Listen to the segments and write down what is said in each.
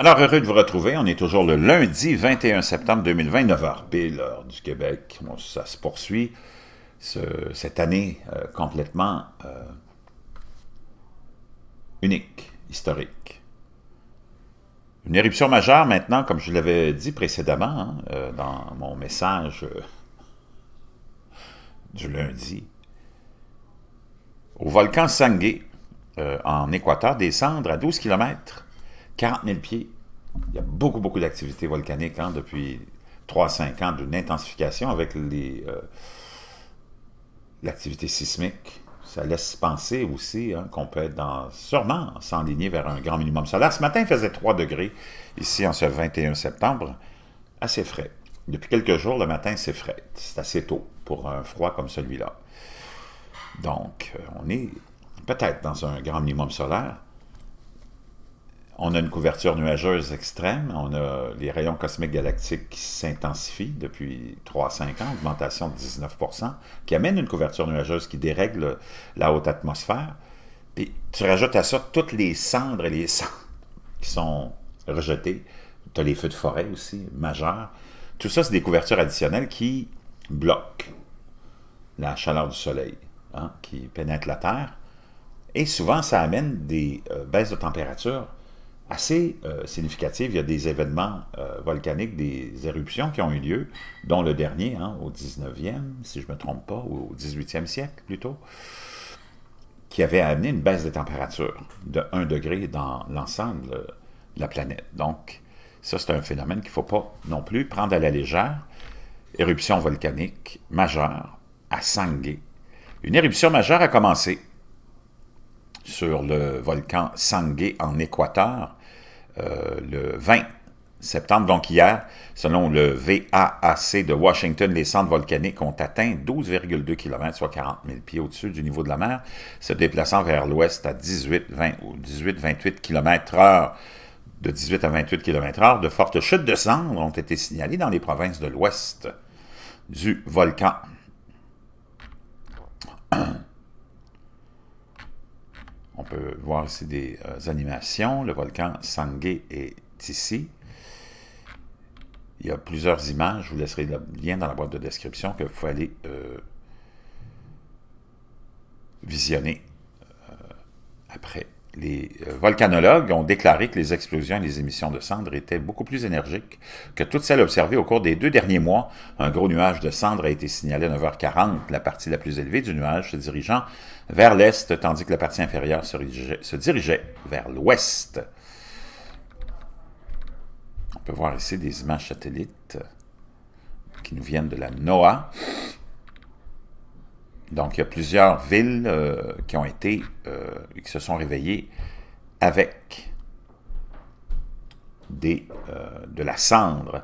Alors, heureux de vous retrouver. On est toujours le lundi 21 septembre 2020, 9h pile, heure du Québec. ça se poursuit. cette année euh, complètement euh, unique, historique. Une éruption majeure maintenant, comme je l'avais dit précédemment hein, euh, dans mon message du lundi, au volcan Sangé, en Équateur, descendre à 12 km 40 000 pieds. Il y a beaucoup, beaucoup d'activités volcaniques hein, depuis 3-5 ans, d'une intensification avec euh, l'activité sismique. Ça laisse penser aussi hein, qu'on peut être dans, sûrement s'enligner vers un grand minimum solaire. Ce matin, il faisait 3 degrés ici en ce 21 septembre. Assez frais. Depuis quelques jours, le matin, c'est frais. C'est assez tôt pour un froid comme celui-là. Donc, euh, on est peut-être dans un grand minimum solaire. On a une couverture nuageuse extrême, on a les rayons cosmiques galactiques qui s'intensifient depuis 3-5 ans, augmentation de 19%, qui amène une couverture nuageuse qui dérègle la haute atmosphère. Puis tu rajoutes à ça toutes les cendres et les cendres qui sont rejetées. Tu as les feux de forêt aussi, majeurs. Tout ça, c'est des couvertures additionnelles qui bloquent la chaleur du soleil, hein, qui pénètre la Terre. Et souvent, ça amène des euh, baisses de température assez euh, significative. Il y a des événements euh, volcaniques, des éruptions qui ont eu lieu, dont le dernier, hein, au 19e, si je ne me trompe pas, ou au 18e siècle plutôt, qui avait amené une baisse de température de 1 degré dans l'ensemble de la planète. Donc, ça, c'est un phénomène qu'il ne faut pas non plus prendre à la légère. Éruption volcanique majeure à Sangue. Une éruption majeure a commencé sur le volcan Sangay en Équateur euh, le 20 septembre, donc hier, selon le VAAC de Washington, les centres volcaniques ont atteint 12,2 km, soit 40 000 pieds au-dessus du niveau de la mer, se déplaçant vers l'ouest à 18-28 18, km h De 18 à 28 km h de fortes chutes de cendres ont été signalées dans les provinces de l'ouest du volcan. On peut voir ici des euh, animations. Le volcan Sangay est ici. Il y a plusieurs images. Je vous laisserai le lien dans la boîte de description que vous pouvez aller euh, visionner euh, après les euh, volcanologues ont déclaré que les explosions et les émissions de cendres étaient beaucoup plus énergiques que toutes celles observées au cours des deux derniers mois. Un gros nuage de cendres a été signalé à 9h40, la partie la plus élevée du nuage se dirigeant vers l'est, tandis que la partie inférieure se dirigeait, vers l'ouest. On peut voir ici des images satellites qui nous viennent de la NOAA. Donc, il y a plusieurs villes euh, qui ont été, euh, qui se sont réveillées avec euh, de la cendre.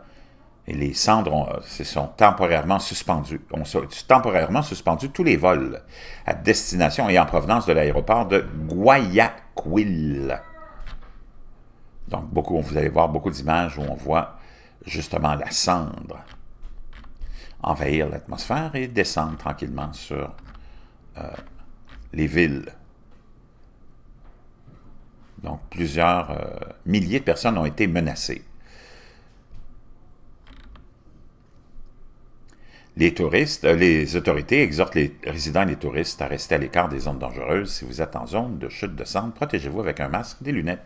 Et les cendres se sont temporairement suspendues. On temporairement suspendu tous les vols à destination et en provenance de l'aéroport de Guayaquil. Donc, beaucoup, vous allez voir beaucoup d'images où on voit justement la cendre envahir l'atmosphère et descendre tranquillement sur euh, les villes. Donc plusieurs euh, milliers de personnes ont été menacées. Les touristes, euh, les autorités exhortent les résidents et les touristes à rester à l'écart des zones dangereuses. Si vous êtes en zone de chute de cendres, protégez-vous avec un masque, des lunettes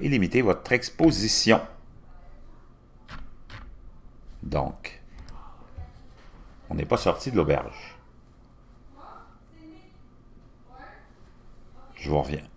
et limitez votre exposition. Donc, on n'est pas sorti de l'auberge. Je vous reviens.